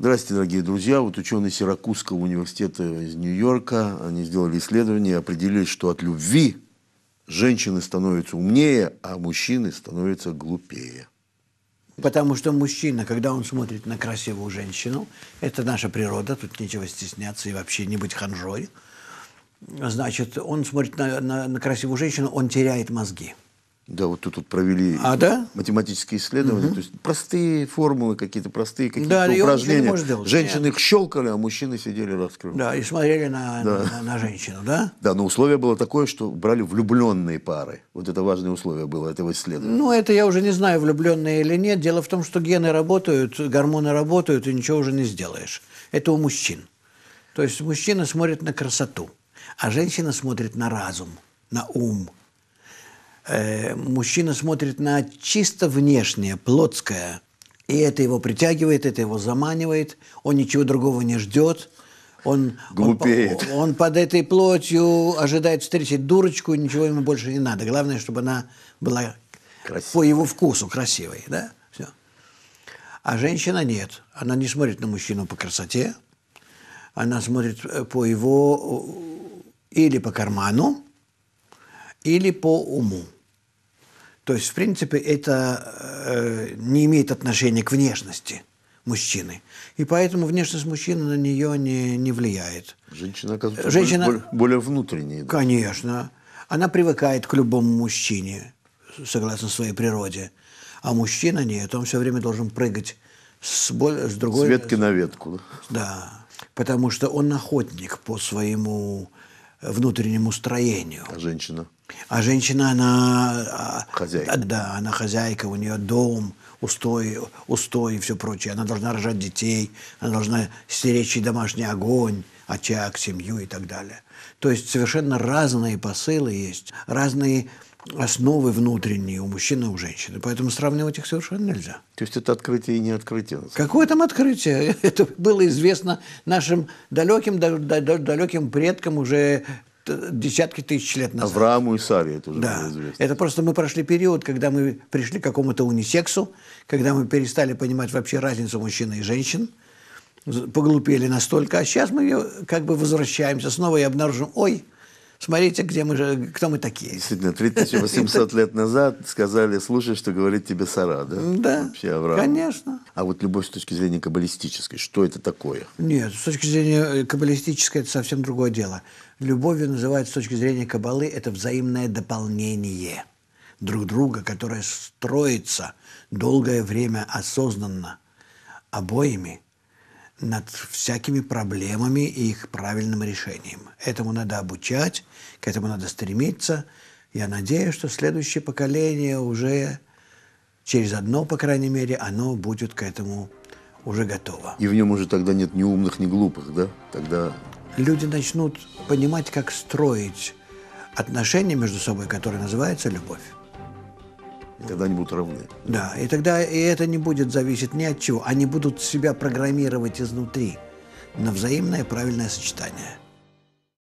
Здравствуйте, дорогие друзья. Вот ученые Сиракузского университета из Нью-Йорка, они сделали исследование и определили, что от любви женщины становятся умнее, а мужчины становятся глупее. Потому что мужчина, когда он смотрит на красивую женщину, это наша природа, тут нечего стесняться и вообще не быть ханжой, значит, он смотрит на, на, на красивую женщину, он теряет мозги. Да, вот тут вот провели а, да? математические исследования, угу. то есть простые формулы какие-то, простые какие-то да, упражнения. Женщины Нет. их щелкали, а мужчины сидели раскрыв. Да, и смотрели на, да. на, на женщину, да? Да, но условие было такое, что брали влюбленные пары. Вот это важное условие было этого исследования. Ну, это я уже не знаю, влюбленные или нет. Дело в том, что гены работают, гормоны работают, и ничего уже не сделаешь. Это у мужчин. То есть мужчина смотрит на красоту, а женщина смотрит на разум, на ум – Э, мужчина смотрит на чисто внешнее, плотское. И это его притягивает, это его заманивает, он ничего другого не ждет. Он, Глупеет. Он, он под этой плотью ожидает встретить дурочку, ничего ему больше не надо. Главное, чтобы она была красивой. по его вкусу красивой. Да? Все. А женщина нет. Она не смотрит на мужчину по красоте, она смотрит э, по его э, или по карману, или по уму. То есть, в принципе, это э, не имеет отношения к внешности мужчины. И поэтому внешность мужчины на нее не, не влияет. Женщина оказывается Женщина, более, более внутренней. Да? Конечно. Она привыкает к любому мужчине, согласно своей природе. А мужчина нет, он все время должен прыгать с, боль, с другой... С ветки на ветку. Да, потому что он охотник по своему внутреннему строению. А женщина? А женщина, она... А, хозяйка. А, да, она хозяйка, у нее дом, устой, устой и все прочее. Она должна рожать детей, она должна стеречь и домашний огонь, очаг, семью и так далее. То есть совершенно разные посылы есть, разные основы внутренние у мужчины и у женщины. Поэтому сравнивать их совершенно нельзя. То есть это открытие и не открытие? Какое там открытие? Это было известно нашим далеким, далеким предкам уже десятки тысяч лет назад. Аврааму и Саре это уже да. было известно. Это просто мы прошли период, когда мы пришли к какому-то унисексу, когда мы перестали понимать вообще разницу мужчины и женщин, поглупели настолько. А сейчас мы как бы возвращаемся снова и обнаружим, ой, Смотрите, где мы же, кто мы такие. Действительно, 3800 лет назад сказали, слушай, что говорит тебе Сара, да? Да, Вообще, Авраам. конечно. А вот любовь с точки зрения каббалистической, что это такое? Нет, с точки зрения э, каббалистической это совсем другое дело. Любовью называют с точки зрения каббалы это взаимное дополнение друг друга, которое строится долгое время осознанно обоими – над всякими проблемами и их правильным решением. Этому надо обучать, к этому надо стремиться. Я надеюсь, что следующее поколение уже через одно, по крайней мере, оно будет к этому уже готово. И в нем уже тогда нет ни умных, ни глупых, да? Тогда... Люди начнут понимать, как строить отношения между собой, которые называются любовь и тогда они будут равны. Да, и тогда и это не будет зависеть ни от чего. Они будут себя программировать изнутри на взаимное правильное сочетание.